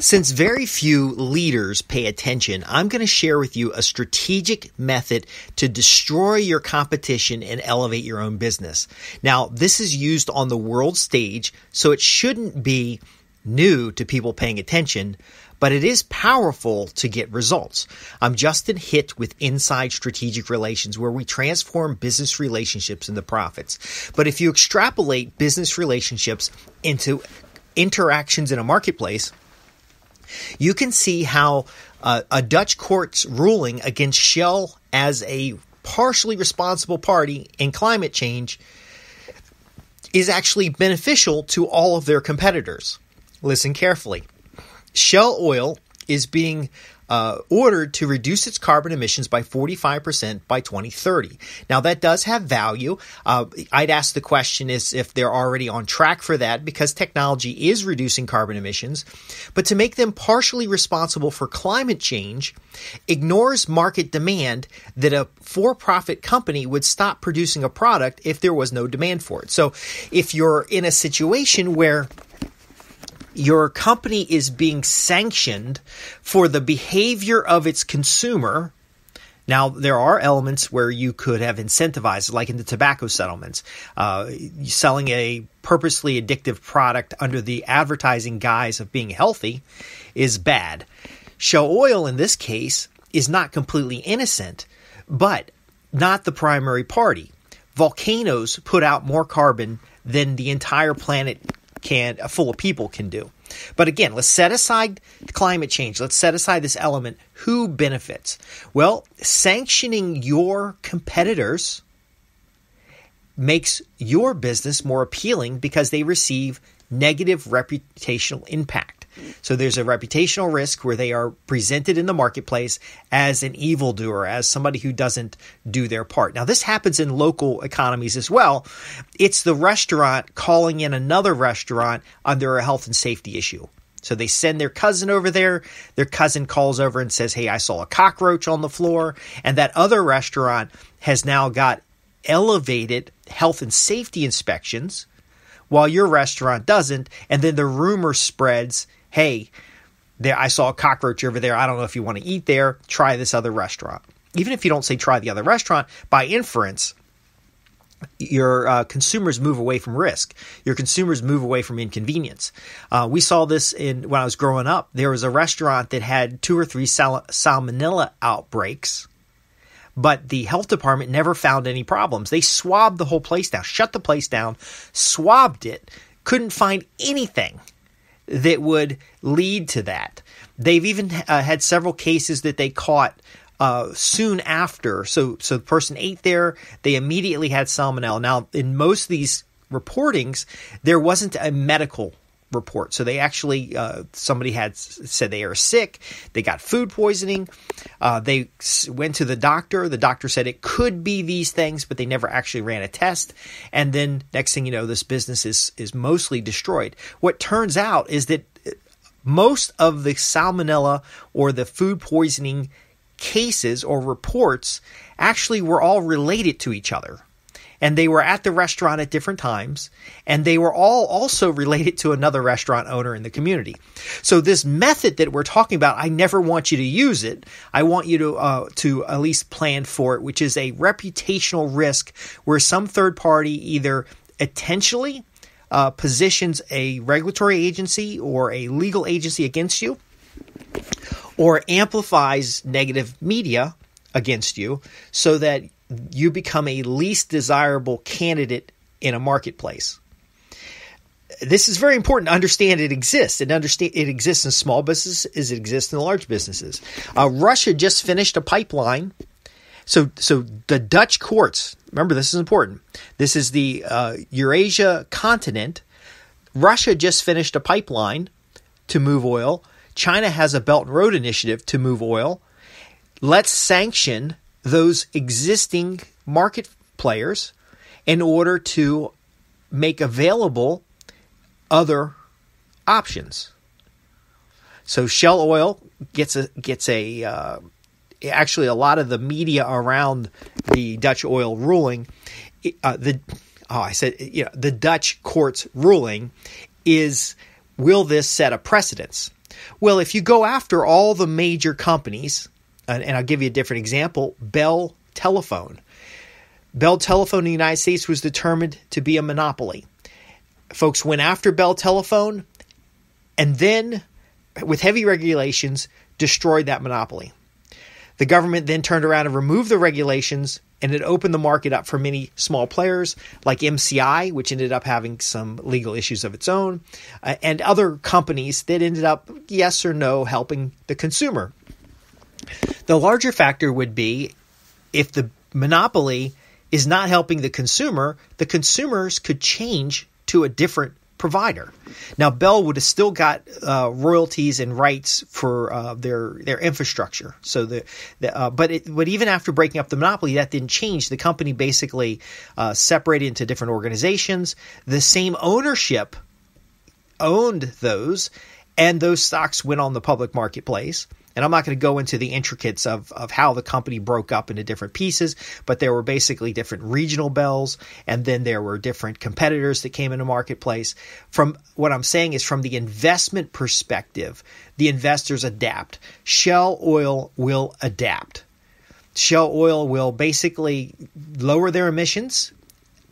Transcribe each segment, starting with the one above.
Since very few leaders pay attention, I'm going to share with you a strategic method to destroy your competition and elevate your own business. Now, this is used on the world stage, so it shouldn't be new to people paying attention, but it is powerful to get results. I'm Justin Hitt with Inside Strategic Relations, where we transform business relationships into profits. But if you extrapolate business relationships into interactions in a marketplace, you can see how uh, a Dutch court's ruling against Shell as a partially responsible party in climate change is actually beneficial to all of their competitors. Listen carefully. Shell Oil is being uh, ordered to reduce its carbon emissions by 45% by 2030. Now, that does have value. Uh, I'd ask the question is if they're already on track for that because technology is reducing carbon emissions. But to make them partially responsible for climate change ignores market demand that a for profit company would stop producing a product if there was no demand for it. So if you're in a situation where your company is being sanctioned for the behavior of its consumer. Now, there are elements where you could have incentivized, like in the tobacco settlements, uh, selling a purposely addictive product under the advertising guise of being healthy is bad. Shell oil, in this case, is not completely innocent, but not the primary party. Volcanoes put out more carbon than the entire planet can a full of people can do. But again, let's set aside climate change. Let's set aside this element. Who benefits? Well, sanctioning your competitors makes your business more appealing because they receive negative reputational impact. So there's a reputational risk where they are presented in the marketplace as an evildoer, as somebody who doesn't do their part. Now, this happens in local economies as well. It's the restaurant calling in another restaurant under a health and safety issue. So they send their cousin over there. Their cousin calls over and says, Hey, I saw a cockroach on the floor. And that other restaurant has now got elevated health and safety inspections while your restaurant doesn't. And then the rumor spreads hey, there I saw a cockroach over there. I don't know if you want to eat there. Try this other restaurant. Even if you don't say try the other restaurant, by inference, your uh, consumers move away from risk. Your consumers move away from inconvenience. Uh, we saw this in when I was growing up. There was a restaurant that had two or three sal- salmonella outbreaks, but the health department never found any problems. They swabbed the whole place down, shut the place down, swabbed it, couldn't find anything that would lead to that. They've even uh, had several cases that they caught uh, soon after. So, so the person ate there, they immediately had salmonella. Now, in most of these reportings, there wasn't a medical report. So they actually uh, somebody had said they are sick. They got food poisoning. Uh, they went to the doctor. The doctor said it could be these things, but they never actually ran a test. And then next thing you know, this business is is mostly destroyed. What turns out is that uh, most of the salmonella or the food poisoning cases or reports actually were all related to each other and they were at the restaurant at different times, and they were all also related to another restaurant owner in the community. So this method that we're talking about, I never want you to use it. I want you to uh, to at least plan for it, which is a reputational risk where some third party either intentionally uh, positions a regulatory agency or a legal agency against you or amplifies negative media against you so that you become a least desirable candidate in a marketplace. This is very important to understand it exists and understand it exists in small businesses, it exists in large businesses. Uh, Russia just finished a pipeline. So, so the Dutch courts, remember this is important. This is the uh, Eurasia continent. Russia just finished a pipeline to move oil. China has a Belt and Road Initiative to move oil. Let's sanction those existing market players in order to make available other options. So Shell Oil gets a gets a uh, actually a lot of the media around the Dutch oil ruling uh, the oh I said you know, the Dutch court's ruling is will this set a precedence? Well, if you go after all the major companies and I'll give you a different example Bell Telephone. Bell Telephone in the United States was determined to be a monopoly. Folks went after Bell Telephone and then, with heavy regulations, destroyed that monopoly. The government then turned around and removed the regulations, and it opened the market up for many small players like MCI, which ended up having some legal issues of its own, uh, and other companies that ended up, yes or no, helping the consumer. The larger factor would be if the monopoly is not helping the consumer, the consumers could change to a different provider. Now, Bell would have still got uh, royalties and rights for uh, their their infrastructure. So the, the uh, but it, but even after breaking up the monopoly, that didn't change. The company basically uh, separated into different organizations. The same ownership owned those, and those stocks went on the public marketplace. And I'm not going to go into the intricates of, of how the company broke up into different pieces, but there were basically different regional bells, and then there were different competitors that came into marketplace. From what I'm saying is from the investment perspective, the investors adapt. Shell oil will adapt. Shell oil will basically lower their emissions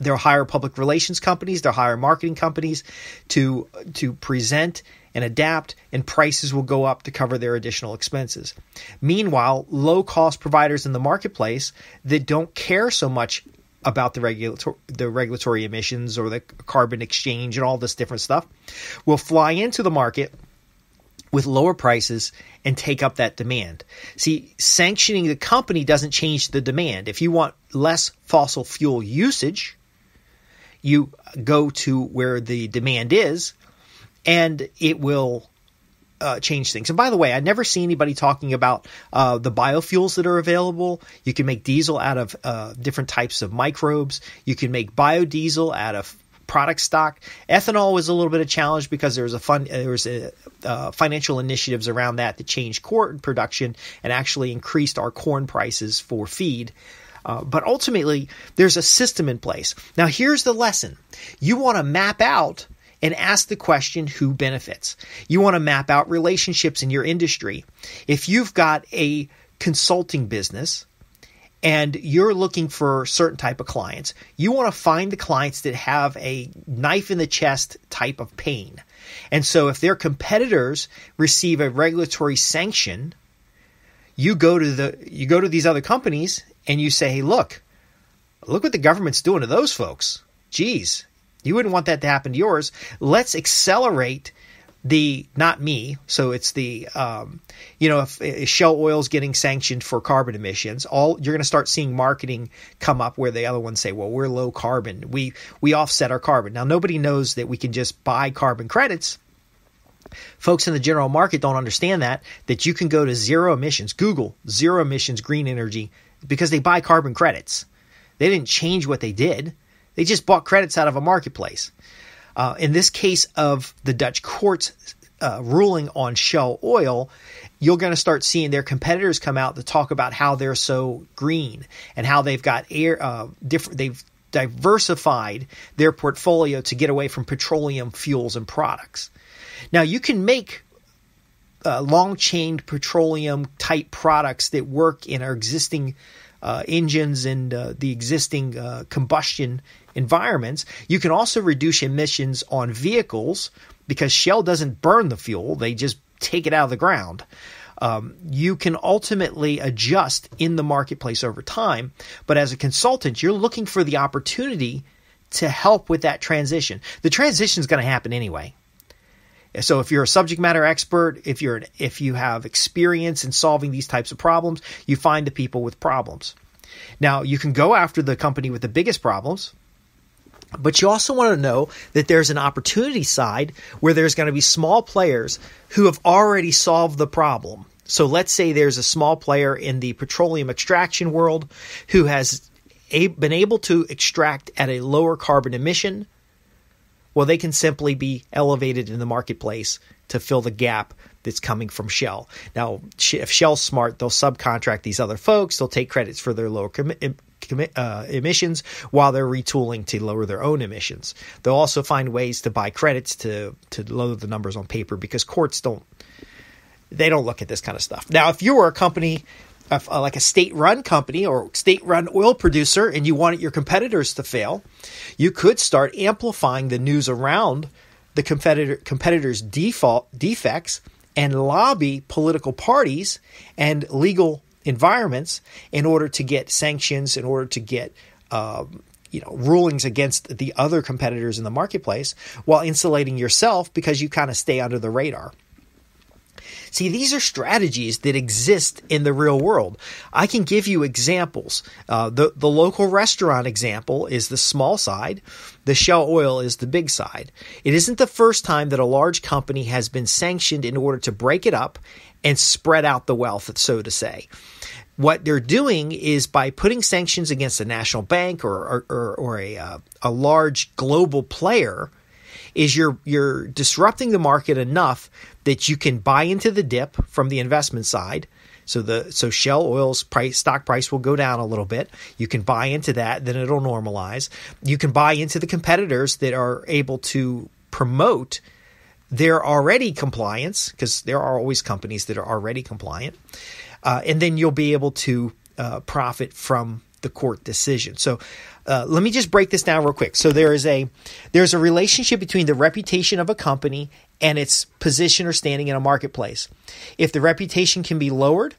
They'll hire public relations companies, they'll hire marketing companies to to present and adapt, and prices will go up to cover their additional expenses. Meanwhile, low cost providers in the marketplace that don't care so much about the regulatory the regulatory emissions or the carbon exchange and all this different stuff will fly into the market with lower prices and take up that demand. See, sanctioning the company doesn't change the demand. If you want less fossil fuel usage, you go to where the demand is, and it will uh, change things. And by the way, I never see anybody talking about uh, the biofuels that are available. You can make diesel out of uh, different types of microbes. You can make biodiesel out of product stock. Ethanol was a little bit of challenge because there was a fund, there was a, uh, financial initiatives around that to change corn production and actually increased our corn prices for feed. Uh, but ultimately, there's a system in place. Now, here's the lesson you want to map out and ask the question who benefits. You want to map out relationships in your industry. If you've got a consulting business, and you're looking for certain type of clients you want to find the clients that have a knife in the chest type of pain and so if their competitors receive a regulatory sanction you go to the you go to these other companies and you say, hey, look, look what the government's doing to those folks. Geez, you wouldn't want that to happen to yours. Let's accelerate the not me. So it's the um, you know if, if Shell Oil's getting sanctioned for carbon emissions, all you're going to start seeing marketing come up where the other ones say, well, we're low carbon. We we offset our carbon. Now nobody knows that we can just buy carbon credits. Folks in the general market don't understand that that you can go to zero emissions. Google zero emissions green energy because they buy carbon credits. They didn't change what they did, they just bought credits out of a marketplace. Uh, in this case of the Dutch courts uh, ruling on Shell Oil, you're going to start seeing their competitors come out to talk about how they're so green and how they've got air uh, different. They've diversified their portfolio to get away from petroleum fuels and products. Now you can make uh, long chained petroleum type products that work in our existing uh, engines and uh, the existing uh, combustion environments. You can also reduce emissions on vehicles because Shell doesn't burn the fuel, they just take it out of the ground. Um, you can ultimately adjust in the marketplace over time, but as a consultant, you're looking for the opportunity to help with that transition. The transition is going to happen anyway. So if you're a subject matter expert, if you're if you have experience in solving these types of problems, you find the people with problems. Now, you can go after the company with the biggest problems, but you also want to know that there's an opportunity side where there's going to be small players who have already solved the problem. So let's say there's a small player in the petroleum extraction world who has been able to extract at a lower carbon emission well, they can simply be elevated in the marketplace to fill the gap that's coming from Shell. Now, if Shell's smart, they'll subcontract these other folks. They'll take credits for their lower uh, emissions while they're retooling to lower their own emissions. They'll also find ways to buy credits to to lower the numbers on paper because courts don't they don't look at this kind of stuff. Now, if you were a company a, a, like a state-run company or state-run oil producer and you want your competitors to fail, you could start amplifying the news around the competitor competitors' default defects and lobby political parties and legal environments in order to get sanctions, in order to get um, you know rulings against the other competitors in the marketplace, while insulating yourself because you kind of stay under the radar. See, these are strategies that exist in the real world. I can give you examples. Uh, the, the local restaurant example is the small side, the Shell Oil is the big side. It isn't the first time that a large company has been sanctioned in order to break it up and spread out the wealth, so to say what they're doing is by putting sanctions against a national bank or or, or, or a uh, a large global player, is you're you're disrupting the market enough that you can buy into the dip from the investment side. So the so Shell Oil's price stock price will go down a little bit. You can buy into that, then it'll normalize. You can buy into the competitors that are able to promote their already compliance because there are always companies that are already compliant, uh, and then you'll be able to uh, profit from the court decision. So uh, let me just break this down real quick. So there is a there's a relationship between the reputation of a company and its position or standing in a marketplace. If the reputation can be lowered,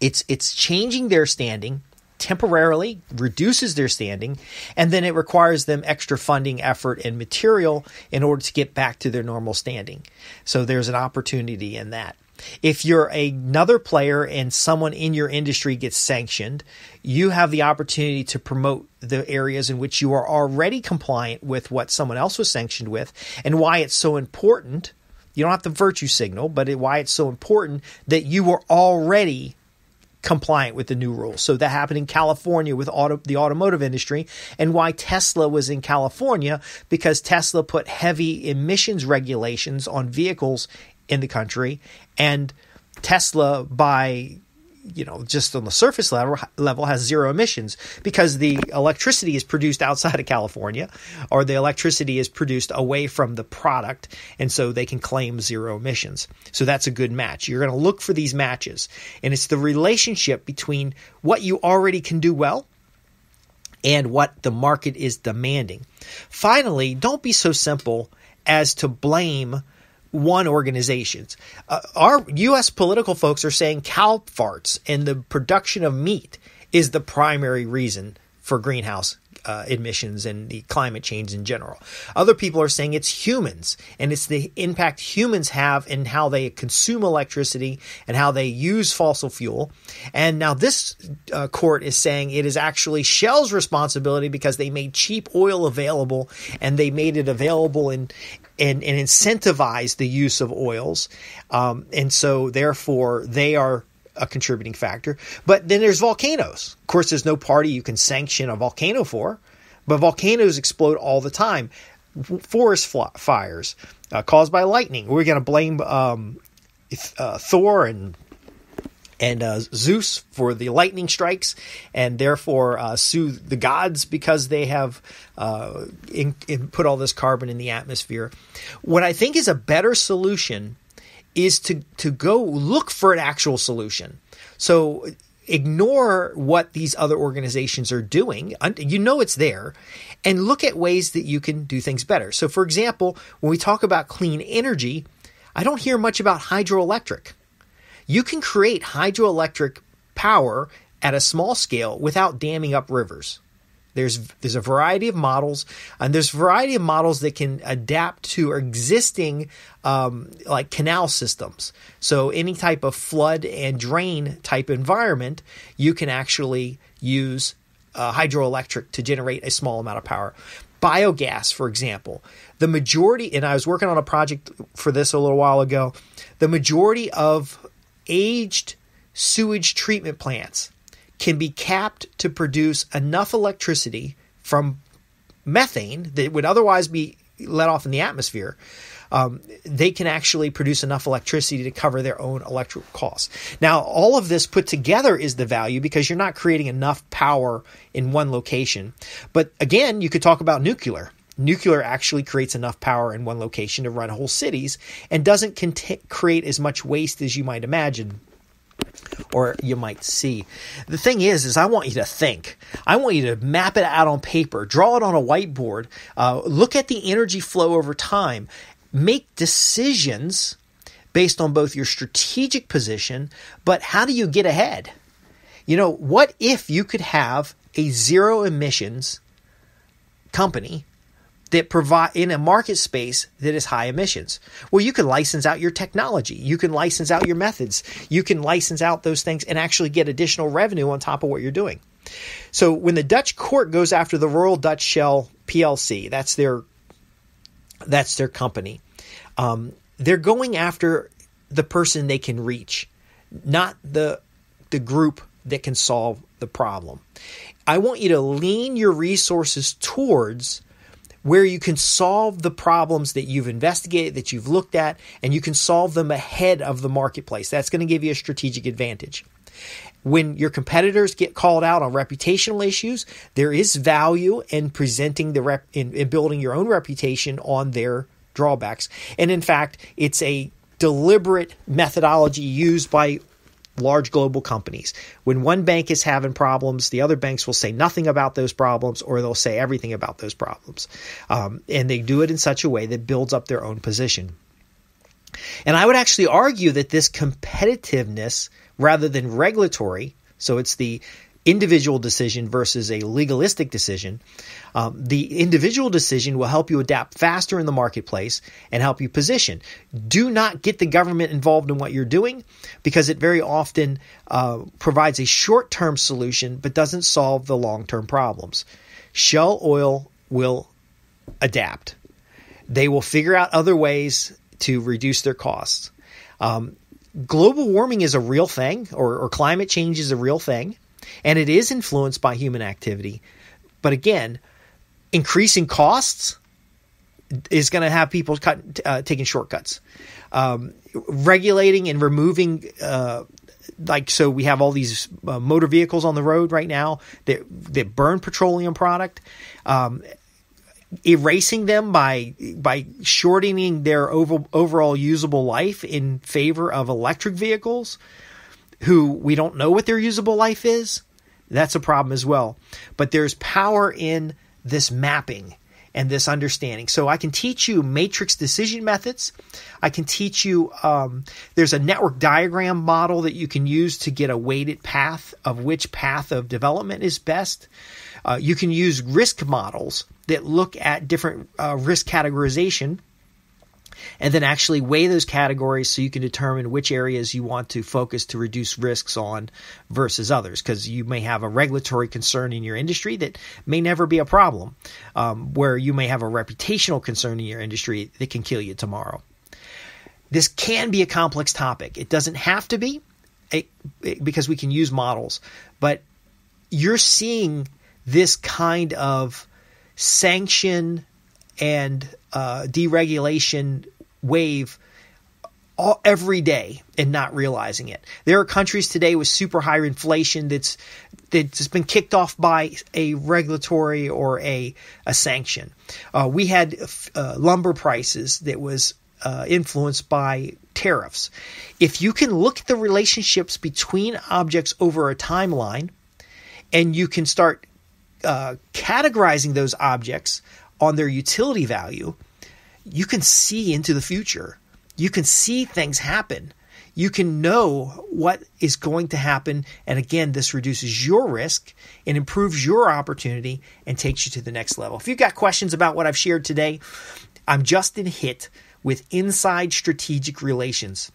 it's it's changing their standing temporarily reduces their standing and then it requires them extra funding effort and material in order to get back to their normal standing so there's an opportunity in that if you're another player and someone in your industry gets sanctioned, you have the opportunity to promote the areas in which you are already compliant with what someone else was sanctioned with and why it's so important. You don't have the virtue signal, but why it's so important that you were already compliant with the new rules. So that happened in California with auto, the automotive industry and why Tesla was in California because Tesla put heavy emissions regulations on vehicles in the country, and Tesla by you know just on the surface level level has zero emissions because the electricity is produced outside of California or the electricity is produced away from the product and so they can claim zero emissions so that's a good match you're going to look for these matches and it's the relationship between what you already can do well and what the market is demanding finally don't be so simple as to blame one organizations. Uh, our U.S. political folks are saying cow farts and the production of meat is the primary reason for greenhouse uh, emissions and the climate change in general. Other people are saying it's humans and it's the impact humans have in how they consume electricity and how they use fossil fuel. And now this uh, court is saying it is actually Shell's responsibility because they made cheap oil available and they made it available in and, and incentivize the use of oils. Um, and so, therefore, they are a contributing factor. But then there's volcanoes. Of course, there's no party you can sanction a volcano for, but volcanoes explode all the time. Forest fl- fires uh, caused by lightning. We're going to blame um, uh, Thor and and uh, Zeus for the lightning strikes, and therefore uh, sue the gods because they have uh, in, in put all this carbon in the atmosphere. What I think is a better solution is to to go look for an actual solution. So ignore what these other organizations are doing. You know it's there, and look at ways that you can do things better. So, for example, when we talk about clean energy, I don't hear much about hydroelectric. You can create hydroelectric power at a small scale without damming up rivers. There's there's a variety of models, and there's a variety of models that can adapt to existing um, like canal systems. So any type of flood and drain type environment, you can actually use uh, hydroelectric to generate a small amount of power. Biogas, for example, the majority, and I was working on a project for this a little while ago. The majority of aged sewage treatment plants can be capped to produce enough electricity from methane that would otherwise be let off in the atmosphere, um, they can actually produce enough electricity to cover their own electrical costs. Now, all of this put together is the value because you're not creating enough power in one location. But again, you could talk about nuclear. Nuclear actually creates enough power in one location to run whole cities and doesn't cont- create as much waste as you might imagine or you might see. The thing is, is I want you to think. I want you to map it out on paper, draw it on a whiteboard, uh, look at the energy flow over time, make decisions based on both your strategic position, but how do you get ahead? You know, what if you could have a zero emissions company that provide in a market space that is high emissions. Well, you can license out your technology, you can license out your methods, you can license out those things and actually get additional revenue on top of what you're doing. So when the Dutch court goes after the Royal Dutch Shell PLC, that's their that's their company. Um, they're going after the person they can reach, not the the group that can solve the problem. I want you to lean your resources towards where you can solve the problems that you've investigated, that you've looked at, and you can solve them ahead of the marketplace. That's going to give you a strategic advantage. When your competitors get called out on reputational issues, there is value in presenting the rep in, in building your own reputation on their drawbacks. And in fact, it's a deliberate methodology used by large global companies. When one bank is having problems, the other banks will say nothing about those problems or they'll say everything about those problems. Um, and they do it in such a way that builds up their own position. And I would actually argue that this competitiveness, rather than regulatory, so it's the individual decision versus a legalistic decision. Um, the individual decision will help you adapt faster in the marketplace and help you position. Do not get the government involved in what you're doing because it very often uh, provides a short term solution but doesn't solve the long term problems. Shell oil will adapt, they will figure out other ways to reduce their costs. Um, global warming is a real thing, or, or climate change is a real thing and it is influenced by human activity. But again, increasing costs is going to have people cut, uh, taking shortcuts. Um, regulating and removing, uh, like, so we have all these uh, motor vehicles on the road right now that, that burn petroleum product. Um, erasing them by by shortening their over, overall usable life in favor of electric vehicles who we don't know what their usable life is, that's a problem as well. But there's power in this mapping and this understanding. So I can teach you matrix decision methods. I can teach you, um, there's a network diagram model that you can use to get a weighted path of which path of development is best. Uh, you can use risk models that look at different uh, risk categorization and then actually weigh those categories so you can determine which areas you want to focus to reduce risks on versus others because you may have a regulatory concern in your industry that may never be a problem um, where you may have a reputational concern in your industry that can kill you tomorrow this can be a complex topic it doesn't have to be it, it, because we can use models but you're seeing this kind of sanction and uh, deregulation wave all, every day and not realizing it. There are countries today with super high inflation that's that's been kicked off by a regulatory or a a sanction. Uh, we had uh, lumber prices that was uh, influenced by tariffs. If you can look at the relationships between objects over a timeline, and you can start uh, categorizing those objects on their utility value, you can see into the future. You can see things happen. You can know what is going to happen. And again, this reduces your risk and improves your opportunity and takes you to the next level. If you've got questions about what I've shared today, I'm Justin Hitt with Inside Strategic Relations.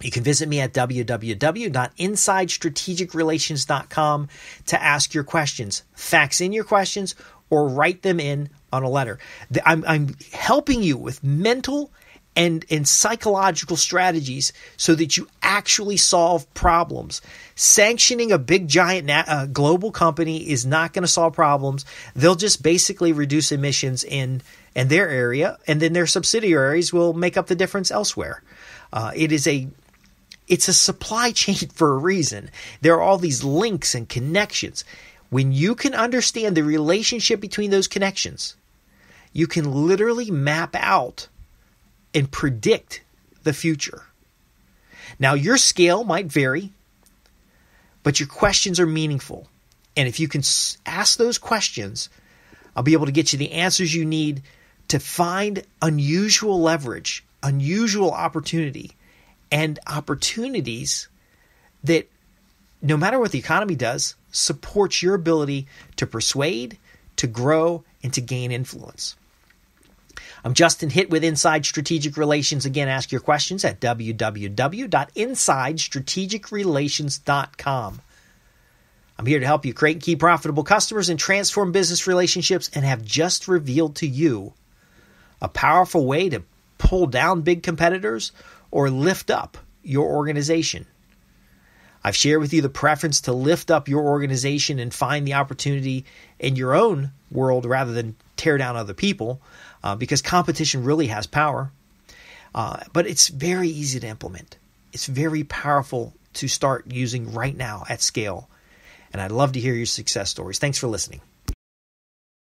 You can visit me at www.insidestrategicrelations.com to ask your questions, fax in your questions, or write them in on a letter. I'm, I'm helping you with mental and, and psychological strategies so that you actually solve problems. Sanctioning a big, giant na- uh, global company is not going to solve problems. They'll just basically reduce emissions in, in their area, and then their subsidiaries will make up the difference elsewhere. Uh, it is a it's a supply chain for a reason. There are all these links and connections. When you can understand the relationship between those connections, you can literally map out and predict the future. Now, your scale might vary, but your questions are meaningful. And if you can ask those questions, I'll be able to get you the answers you need to find unusual leverage, unusual opportunity, and opportunities that no matter what the economy does, supports your ability to persuade, to grow, and to gain influence. I'm Justin Hit with Inside Strategic Relations. Again, ask your questions at www.insidestrategicrelations.com. I'm here to help you create and keep profitable customers and transform business relationships and have just revealed to you a powerful way to pull down big competitors or lift up your organization. I've shared with you the preference to lift up your organization and find the opportunity in your own world rather than tear down other people uh, because competition really has power. Uh, but it's very easy to implement, it's very powerful to start using right now at scale. And I'd love to hear your success stories. Thanks for listening.